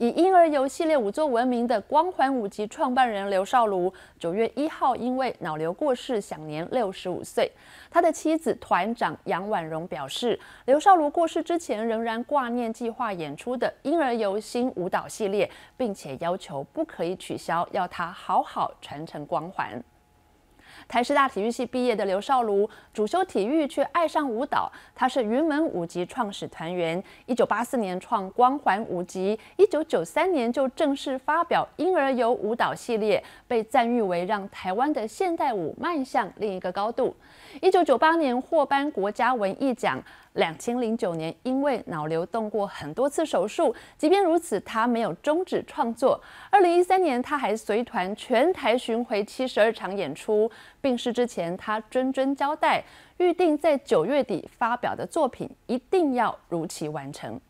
以婴儿游系列舞座闻名的光环五级创办人刘少如九月一号因为脑瘤过世，享年六十五岁。他的妻子团长杨婉容表示，刘少如过世之前仍然挂念计划演出的婴儿游新舞蹈系列，并且要求不可以取消，要他好好传承光环。台师大体育系毕业的刘少鲁，主修体育却爱上舞蹈。他是云门舞集创始团员，一九八四年创光环舞集，一九九三年就正式发表婴儿游舞蹈系列，被赞誉为让台湾的现代舞迈向另一个高度。一九九八年获颁国家文艺奖。两千零九年，因为脑瘤动过很多次手术，即便如此，他没有终止创作。二零一三年，他还随团全台巡回七十二场演出。病逝之前，他谆谆交代，预定在九月底发表的作品一定要如期完成。